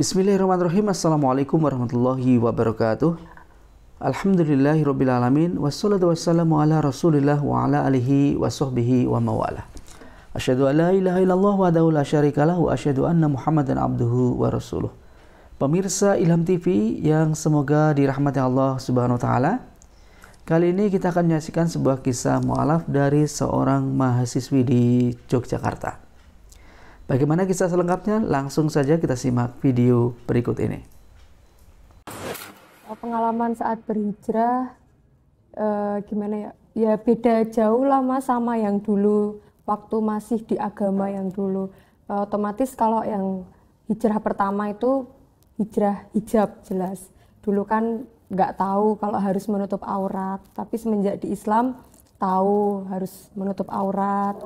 Bismillahirrahmanirrahim. Assalamualaikum warahmatullahi wabarakatuh. alamin Wassalatu wassalamu ala rasulillah wa ala alihi wa sahbihi wa mawala. Asyadu an la ilaha illallah wa la asyadu anna muhammadan abduhu wa rasuluh. Pemirsa Ilham TV yang semoga dirahmati Allah subhanahu wa ta'ala. Kali ini kita akan menyaksikan sebuah kisah mu'alaf dari seorang mahasiswi di Yogyakarta. Bagaimana kisah selengkapnya? Langsung saja kita simak video berikut ini. Eh, pengalaman saat berhijrah, eh, gimana ya? Ya beda jauh lama sama yang dulu, waktu masih di agama yang dulu. Eh, otomatis kalau yang hijrah pertama itu hijrah hijab jelas. Dulu kan nggak tahu kalau harus menutup aurat, tapi semenjak di Islam tahu harus menutup aurat,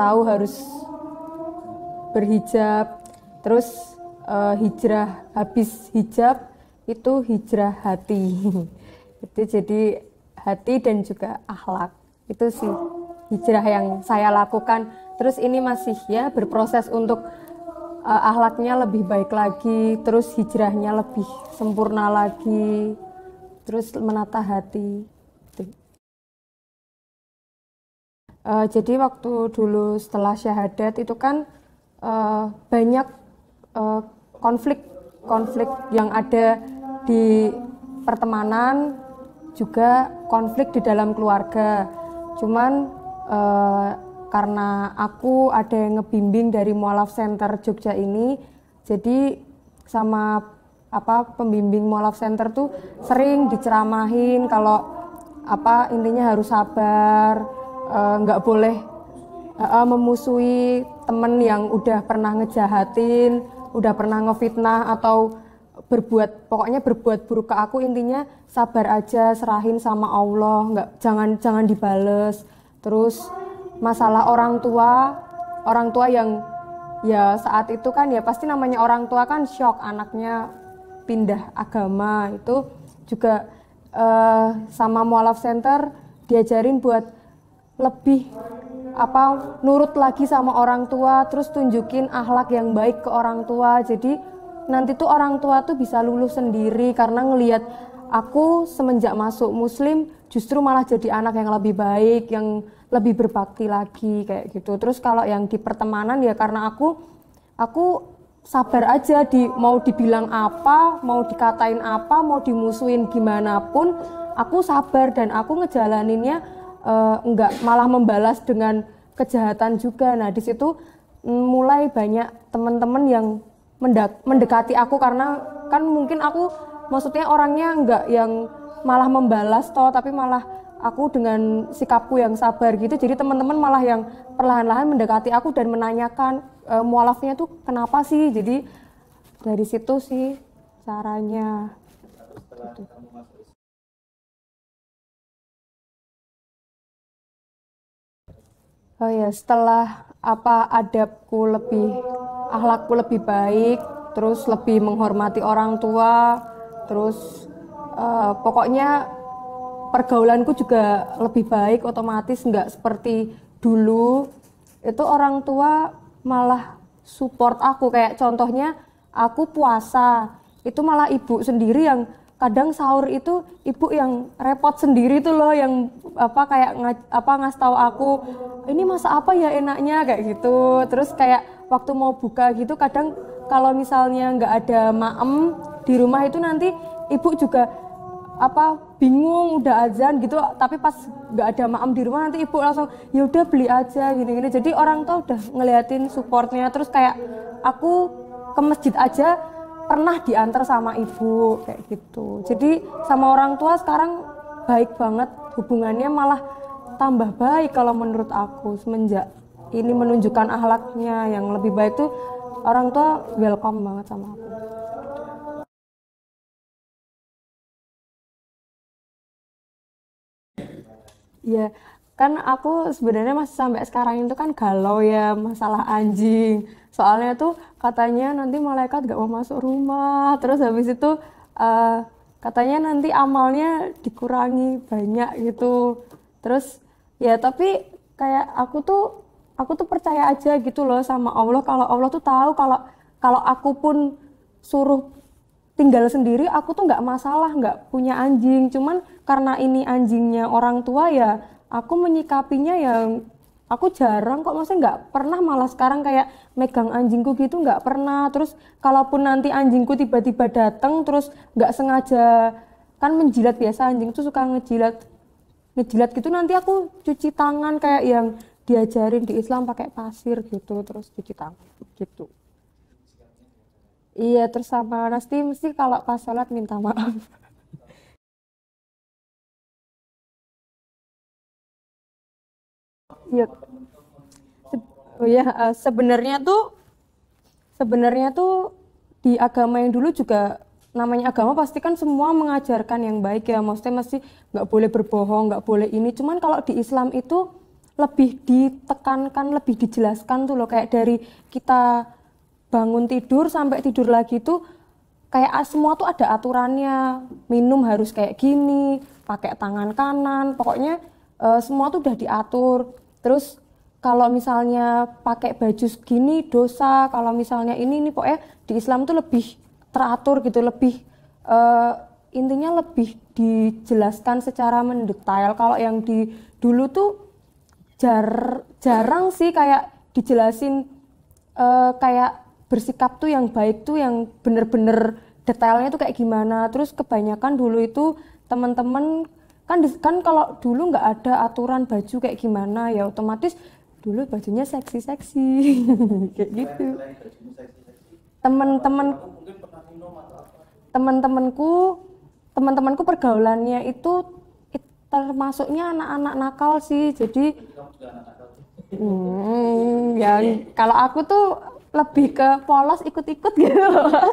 tahu harus berhijab, terus uh, hijrah habis hijab itu hijrah hati. itu jadi hati dan juga akhlak. Itu sih hijrah yang saya lakukan. Terus ini masih ya berproses untuk uh, eh, ahlaknya lebih baik lagi, terus hijrahnya lebih sempurna lagi, terus menata hati. Uh, jadi waktu dulu setelah syahadat itu kan Eh, banyak konflik eh, konflik konflik yang ada di pertemanan juga konflik di dalam keluarga cuman uh, karena aku ada yang ngebimbing dari Mualaf Center Jogja ini jadi sama apa pembimbing Mualaf Center tuh sering diceramahin kalau apa intinya harus sabar nggak uh, boleh uh, memusuhi temen yang udah pernah ngejahatin, udah pernah ngefitnah atau berbuat pokoknya berbuat buruk ke aku intinya sabar aja serahin sama Allah nggak jangan jangan dibales terus masalah orang tua orang tua yang ya saat itu kan ya pasti namanya orang tua kan shock anaknya pindah agama itu juga uh, sama mualaf center diajarin buat lebih apa nurut lagi sama orang tua terus tunjukin ahlak yang baik ke orang tua jadi nanti tuh orang tua tuh bisa lulus sendiri karena ngelihat aku semenjak masuk muslim justru malah jadi anak yang lebih baik yang lebih berbakti lagi kayak gitu terus kalau yang di pertemanan ya karena aku aku sabar aja di mau dibilang apa mau dikatain apa mau dimusuhin gimana pun aku sabar dan aku ngejalaninnya uh, enggak malah membalas dengan kejahatan juga. Nah, di situ mm, mulai banyak teman-teman yang mendekati aku karena kan mungkin aku maksudnya orangnya enggak yang malah membalas toh tapi malah aku dengan sikapku yang sabar gitu jadi teman-teman malah yang perlahan-lahan mendekati aku dan menanyakan e, mualafnya tuh kenapa sih jadi dari situ sih caranya gitu. oh ya setelah apa adabku lebih akhlakku lebih baik terus lebih menghormati orang tua terus uh, pokoknya pergaulanku juga lebih baik otomatis nggak seperti dulu itu orang tua malah support aku kayak contohnya aku puasa itu malah ibu sendiri yang kadang sahur itu ibu yang repot sendiri tuh loh yang apa kayak nga, apa ngasih tahu aku ini masa apa ya enaknya kayak gitu terus kayak waktu mau buka gitu kadang kalau misalnya nggak ada ma'am di rumah itu nanti ibu juga apa bingung udah azan gitu tapi pas nggak ada ma'am di rumah nanti ibu langsung ya udah beli aja gini-gini jadi orang tuh udah ngeliatin supportnya terus kayak aku ke masjid aja pernah diantar sama ibu kayak gitu jadi sama orang tua sekarang baik banget hubungannya malah tambah baik kalau menurut aku semenjak ini menunjukkan ahlaknya yang lebih baik tuh orang tua welcome banget sama aku ya kan aku sebenarnya masih sampai sekarang itu kan galau ya masalah anjing soalnya tuh katanya nanti malaikat gak mau masuk rumah terus habis itu uh, katanya nanti amalnya dikurangi banyak gitu terus ya tapi kayak aku tuh aku tuh percaya aja gitu loh sama Allah kalau Allah tuh tahu kalau kalau aku pun suruh tinggal sendiri aku tuh nggak masalah nggak punya anjing cuman karena ini anjingnya orang tua ya aku menyikapinya yang aku jarang kok maksudnya nggak pernah malah sekarang kayak megang anjingku gitu nggak pernah terus kalaupun nanti anjingku tiba-tiba datang terus nggak sengaja kan menjilat biasa anjing tuh suka ngejilat ngejilat gitu nanti aku cuci tangan kayak yang diajarin di Islam pakai pasir gitu terus cuci tangan gitu iya terus sama Nasti mesti kalau pas sholat minta maaf Iya. Oh ya, uh, sebenarnya tuh sebenarnya tuh di agama yang dulu juga namanya agama pasti kan semua mengajarkan yang baik ya maksudnya masih nggak boleh berbohong nggak boleh ini cuman kalau di Islam itu lebih ditekankan lebih dijelaskan tuh loh kayak dari kita bangun tidur sampai tidur lagi tuh kayak semua tuh ada aturannya minum harus kayak gini pakai tangan kanan pokoknya e, semua tuh udah diatur terus kalau misalnya pakai baju segini dosa kalau misalnya ini nih pokoknya di Islam tuh lebih teratur gitu lebih uh, intinya lebih dijelaskan secara mendetail kalau yang di dulu tuh jar jarang sih kayak dijelasin uh, kayak bersikap tuh yang baik tuh yang bener-bener detailnya tuh kayak gimana terus kebanyakan dulu itu teman-teman kan kan kalau dulu nggak ada aturan baju kayak gimana ya otomatis dulu bajunya seksi seksi kayak gitu teman-teman teman-temanku teman-temanku pergaulannya itu termasuknya anak-anak nakal sih jadi hmm, ya kalau aku tuh lebih ke polos ikut-ikut gitu mbak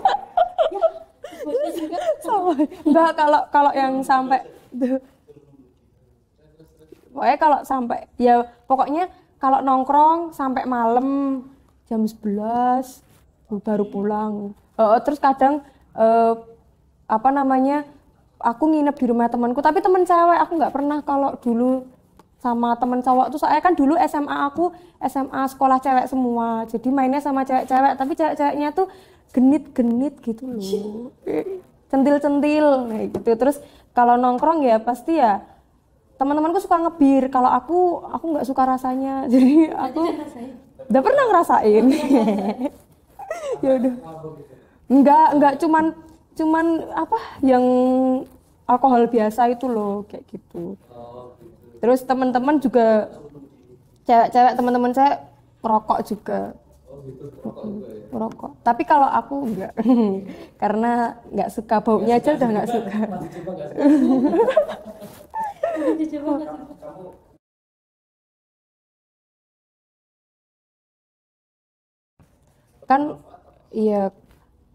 Enggak kalau kalau yang iya, sampai pokoknya kalau sampai ya pokoknya kalau nongkrong sampai malam jam 11 baru pulang uh, terus kadang uh, apa namanya aku nginep di rumah temanku tapi teman cewek aku nggak pernah kalau dulu sama teman cowok tuh saya kan dulu SMA aku SMA sekolah cewek semua jadi mainnya sama cewek-cewek tapi cewek-ceweknya tuh genit-genit gitu loh centil-centil gitu terus kalau nongkrong ya pasti ya teman-temanku suka ngebir kalau aku aku nggak suka rasanya jadi aku udah pernah ngerasain oh, iya, iya, iya. ya udah nggak nggak cuman cuman apa yang alkohol biasa itu loh kayak gitu terus teman-teman juga cewek-cewek teman-teman saya perokok juga merokok. Tapi kalau aku enggak, karena nggak suka baunya aja udah nggak suka. kan iya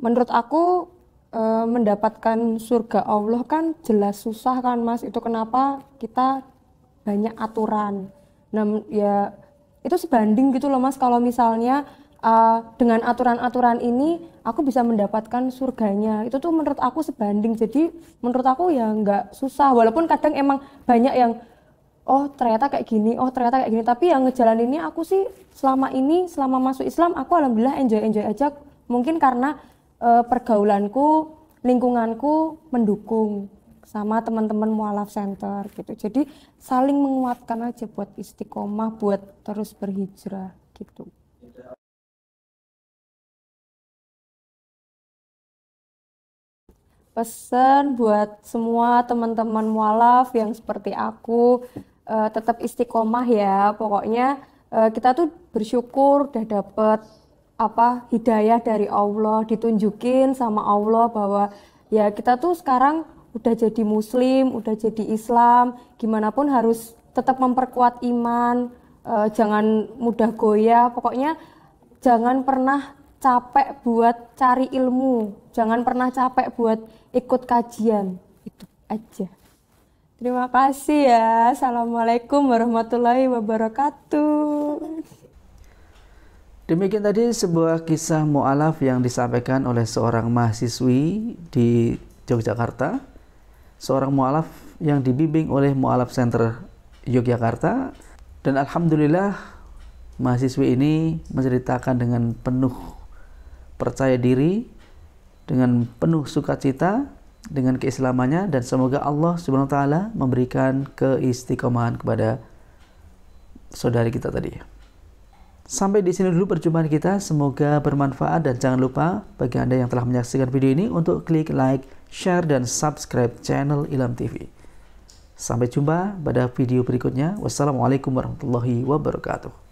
menurut aku e, mendapatkan surga Allah kan jelas susah kan Mas itu kenapa kita banyak aturan nah ya itu sebanding gitu loh Mas kalau misalnya uh, dengan aturan-aturan ini aku bisa mendapatkan surganya itu tuh menurut aku sebanding jadi menurut aku ya nggak susah walaupun kadang emang banyak yang oh ternyata kayak gini oh ternyata kayak gini tapi yang ngejalan ini aku sih selama ini selama masuk Islam aku alhamdulillah enjoy enjoy aja mungkin karena uh, pergaulanku lingkunganku mendukung sama teman-teman mualaf center gitu jadi saling menguatkan aja buat istiqomah buat terus berhijrah gitu pesan buat semua teman-teman mualaf yang seperti aku uh, tetap istiqomah ya pokoknya uh, kita tuh bersyukur udah dapet apa hidayah dari Allah ditunjukin sama Allah bahwa ya kita tuh sekarang udah jadi muslim udah jadi Islam gimana pun harus tetap memperkuat iman uh, jangan mudah goyah pokoknya jangan pernah capek buat cari ilmu, jangan pernah capek buat ikut kajian. Itu aja. Terima kasih ya. Assalamualaikum warahmatullahi wabarakatuh. Demikian tadi sebuah kisah mu'alaf yang disampaikan oleh seorang mahasiswi di Yogyakarta. Seorang mu'alaf yang dibimbing oleh Mu'alaf Center Yogyakarta. Dan Alhamdulillah mahasiswi ini menceritakan dengan penuh percaya diri dengan penuh sukacita dengan keislamannya dan semoga Allah Subhanahu wa taala memberikan keistiqomahan kepada saudari kita tadi. Sampai di sini dulu perjumpaan kita, semoga bermanfaat dan jangan lupa bagi Anda yang telah menyaksikan video ini untuk klik like, share dan subscribe channel Ilham TV. Sampai jumpa pada video berikutnya. Wassalamualaikum warahmatullahi wabarakatuh.